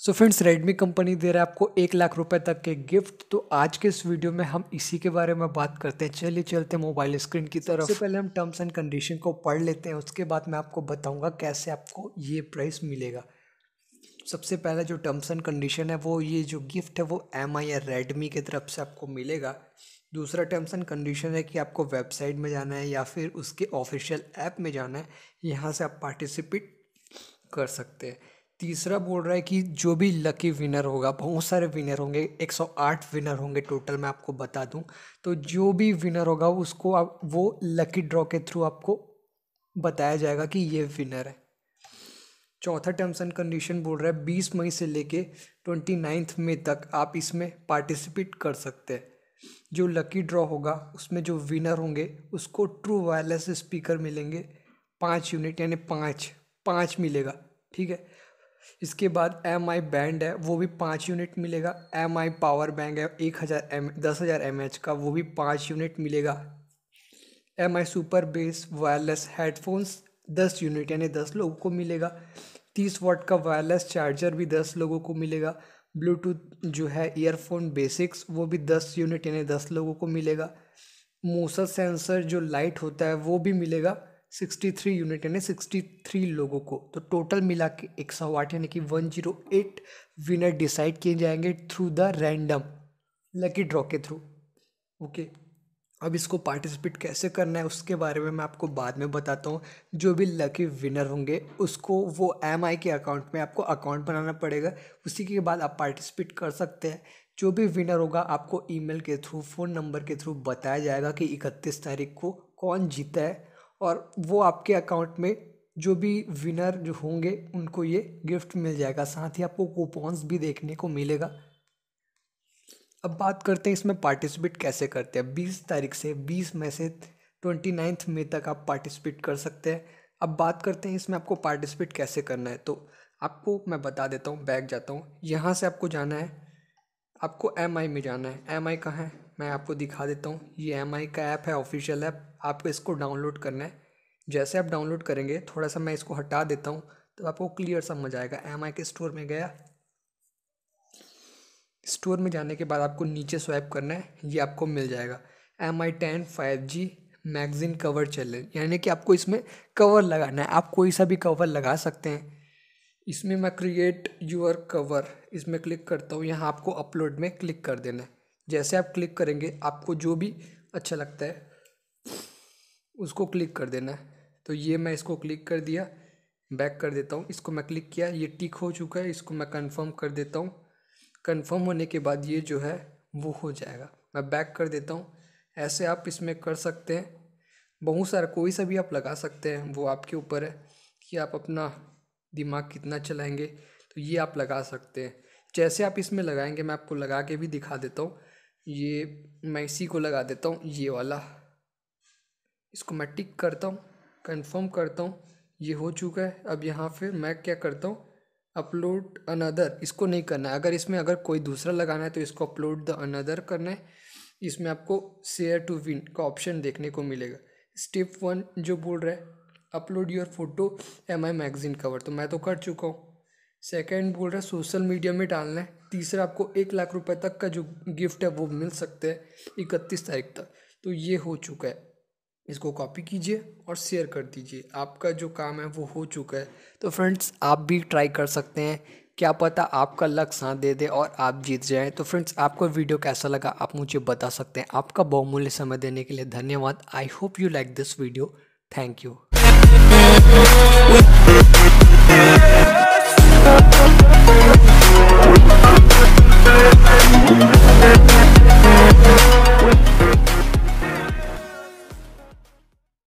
सो friends Redmi company दे रहा है आपको एक लाख रुपए तक के गिफ्ट तो आज के इस वीडियो में हम इसी के बारे में बात करते हैं चलिए चलते हैं मोबाइल स्क्रीन की तरफ सबसे पहले हम टर्म्स एंड कंडीशन को पढ़ लेते हैं उसके बाद मैं आपको बताऊंगा कैसे आपको ये प्राइस मिलेगा सबसे पहला जो टर्म्स एंड कंडीशन है वो ये जो गिफ्ट है वो एम आई या रेडमी की तरफ से आपको मिलेगा दूसरा टर्म्स एंड कंडीशन है कि आपको वेबसाइट में जाना है या फिर उसके ऑफिशियल ऐप में जाना है यहाँ से आप पार्टिसिपेट कर सकते हैं तीसरा बोल रहा है कि जो भी लकी विनर होगा बहुत सारे विनर होंगे 108 विनर होंगे टोटल मैं आपको बता दूं तो जो भी विनर होगा उसको आप वो लकी ड्रॉ के थ्रू आपको बताया जाएगा कि ये विनर है चौथा टर्म्स एंड कंडीशन बोल रहा है बीस मई से लेके ट्वेंटी नाइन्थ मई तक आप इसमें पार्टिसिपेट कर सकते हैं जो लकी ड्रॉ होगा उसमें जो विनर होंगे उसको ट्रू वायरलेस स्पीकर मिलेंगे पाँच यूनिट यानी पाँच पाँच मिलेगा ठीक है इसके बाद एम आई बैंड है वो भी पाँच यूनिट मिलेगा एम आई पावर बैंक है एक हज़ार एम दस हज़ार एम एच का वो भी पाँच यूनिट मिलेगा M I super bass wireless headphones दस यूनिट यानी दस लोगों को मिलेगा तीस वाट का वायरलेस चार्जर भी दस लोगों को मिलेगा ब्लूटूथ जो है ईयरफोन बेसिक्स वो भी दस यूनिट यानी दस लोगों को मिलेगा मोशन सेंसर जो लाइट होता है वो भी मिलेगा सिक्सटी थ्री यूनिट यानी सिक्सटी थ्री लोगों को तो टोटल मिला के एक सौ आठ यानी कि one zero eight winner decide किए जाएंगे through the random lucky draw के थ्रू ओके अब इसको पार्टिसिपेट कैसे करना है उसके बारे में मैं आपको बाद में बताता हूँ जो भी लकी विनर होंगे उसको वो एम आई के अकाउंट में आपको अकाउंट बनाना पड़ेगा उसी के बाद आप पार्टिसिपेट कर सकते हैं जो भी विनर होगा आपको ईमेल के थ्रू फ़ोन नंबर के थ्रू बताया जाएगा कि इकतीस तारीख को कौन जीता है और वो आपके अकाउंट में जो भी विनर जो होंगे उनको ये गिफ्ट मिल जाएगा साथ ही आपको कूपन्स भी देखने को मिलेगा अब बात करते हैं इसमें पार्टिसिपेट कैसे करते हैं बीस तारीख से बीस मई से ट्वेंटी नाइन्थ मई तक आप पार्टिसिपेट कर सकते हैं अब बात करते हैं इसमें आपको पार्टिसिपेट कैसे करना है तो आपको मैं बता देता हूँ बैग जाता हूँ यहाँ से आपको जाना है आपको एम आई में जाना है एम आई कहाँ है मैं आपको दिखा देता हूँ ये एम का ऐप है ऑफिशियल ऐप आपको इसको डाउनलोड करना है जैसे आप डाउनलोड करेंगे थोड़ा सा मैं इसको हटा देता हूँ तो आपको क्लियर समझ आएगा एम के स्टोर में गया स्टोर में जाने के बाद आपको नीचे स्वाइप करना है ये आपको मिल जाएगा M I ten five G magazine cover challenge यानी कि आपको इसमें कवर लगाना है आप कोई सा भी कवर लगा सकते हैं इसमें मैं क्रिएट यूअर कवर इसमें क्लिक करता हूँ यहाँ आपको अपलोड में क्लिक कर देना है जैसे आप क्लिक करेंगे आपको जो भी अच्छा लगता है उसको क्लिक कर देना है तो ये मैं इसको क्लिक कर दिया बैक कर देता हूँ इसको मैं क्लिक किया ये टिक हो चुका है इसको मैं कंफर्म कर देता हूँ कंफर्म होने के बाद ये जो है वो हो जाएगा मैं बैक कर देता हूँ ऐसे आप इसमें कर सकते हैं बहुत सारा कोई सा भी आप लगा सकते हैं वो आपके ऊपर है कि आप अपना दिमाग कितना चलाएंगे तो ये आप लगा सकते हैं जैसे आप इसमें लगाएंगे मैं आपको लगा के भी दिखा देता हूँ ये मैं इसी को लगा देता हूँ ये वाला इसको मैं टिक करता हूँ कंफर्म करता हूँ ये हो चुका है अब यहाँ फिर मैं क्या करता हूँ अपलोड अनदर इसको नहीं करना है अगर इसमें अगर कोई दूसरा लगाना है तो इसको अपलोड द अनदर करना है इसमें आपको शेयर टू विन का ऑप्शन देखने को मिलेगा स्टेप वन जो बोल रहा है upload your photo M I magazine cover तो मैं तो कर चुका हूँ सेकेंड बोल रहा है सोशल मीडिया में डालना है तीसरा आपको एक लाख रुपए तक का जो गिफ्ट है वो मिल सकते हैं इकतीस तारीख तक तो ये हो चुका है इसको कॉपी कीजिए और शेयर कर दीजिए आपका जो काम है वो हो चुका है तो फ्रेंड्स आप भी ट्राई कर सकते हैं क्या पता आपका लक साथ दे दे और आप जीत जाएं तो फ्रेंड्स आपको वीडियो कैसा लगा आप मुझे बता सकते हैं आपका बहुमूल्य समय देने के लिए धन्यवाद I hope you like this video thank you